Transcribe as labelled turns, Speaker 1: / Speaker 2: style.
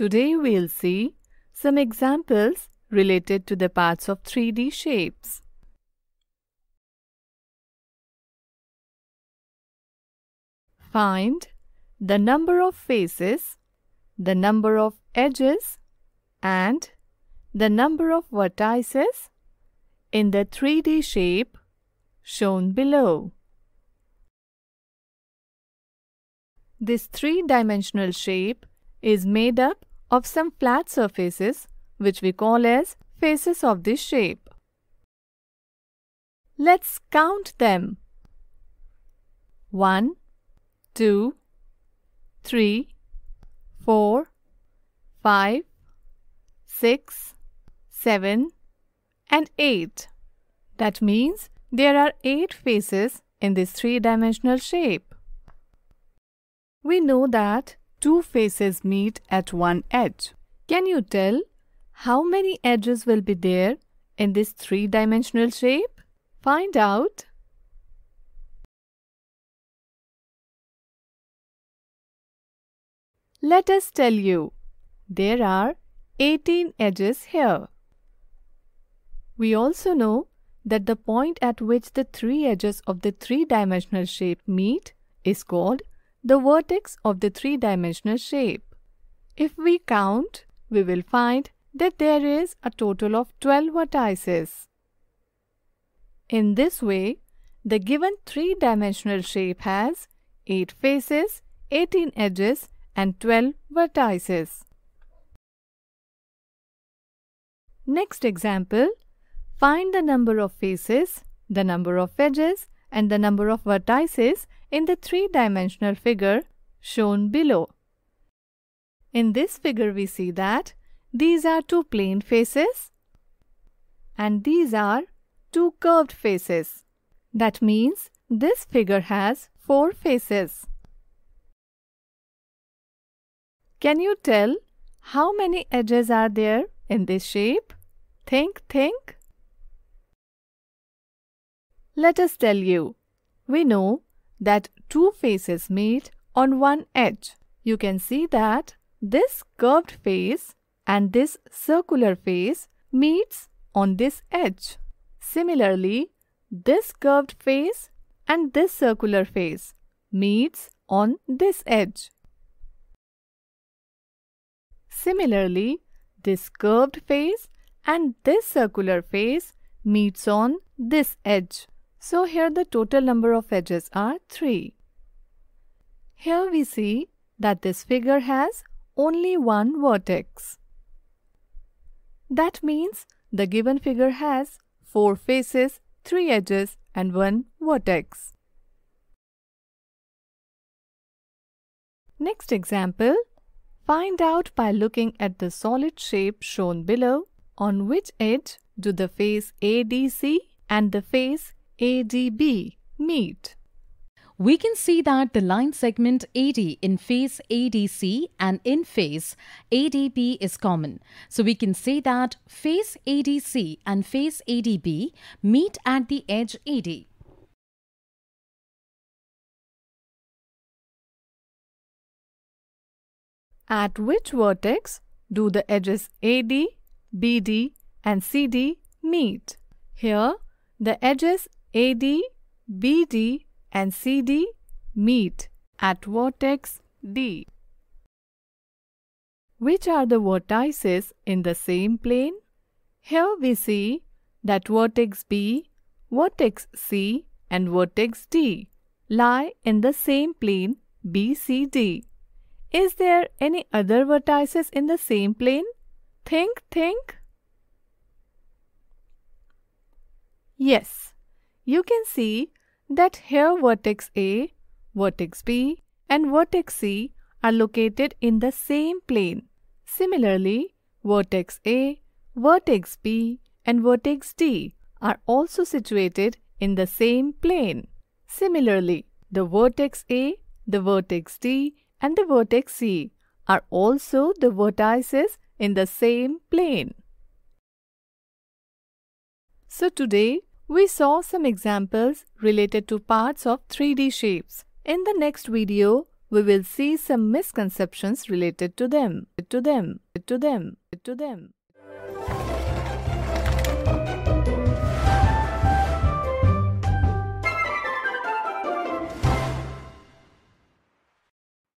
Speaker 1: Today we'll see some examples related to the parts of 3D shapes. Find the number of faces, the number of edges and the number of vertices in the 3D shape shown below. This three-dimensional shape is made up of some flat surfaces which we call as faces of this shape. Let's count them. 1, 2, 3, 4, 5, 6, 7 and 8. That means there are 8 faces in this three-dimensional shape. We know that two faces meet at one edge. Can you tell how many edges will be there in this three-dimensional shape? Find out. Let us tell you, there are 18 edges here. We also know that the point at which the three edges of the three-dimensional shape meet is called the vertex of the three-dimensional shape. If we count, we will find that there is a total of 12 vertices. In this way, the given three-dimensional shape has 8 faces, 18 edges and 12 vertices. Next example, find the number of faces, the number of edges and the number of vertices in the three-dimensional figure shown below. In this figure we see that these are two plane faces and these are two curved faces. That means this figure has four faces. Can you tell how many edges are there in this shape? Think, think. Let us tell you. We know that two faces meet on one edge. You can see that this curved face and this circular face meets on this edge. Similarly, this curved face and this circular face meets on this edge. Similarly, this curved face and this circular face meets on this edge. So here the total number of edges are 3. Here we see that this figure has only one vertex. That means the given figure has 4 faces, 3 edges and 1 vertex. Next example, find out by looking at the solid shape shown below on which edge do the face ADC and the face ADB, meet. We can see that the line segment AD in phase ADC and in phase ADB is common. So we can say that phase ADC and phase ADB meet at the edge AD. At which vertex do the edges AD, BD and CD meet? Here, the edges AD, BD, and CD meet at vertex D. Which are the vertices in the same plane? Here we see that vertex B, vertex C, and vertex D lie in the same plane BCD. Is there any other vertices in the same plane? Think, think. Yes, you can see that here vertex A, vertex B and vertex C are located in the same plane. Similarly, vertex A, vertex B and vertex D are also situated in the same plane. Similarly, the vertex A, the vertex D and the vertex C are also the vertices in the same plane. So today we saw some examples related to parts of 3D shapes. In the next video, we will see some misconceptions related to them, to them, to them, to them.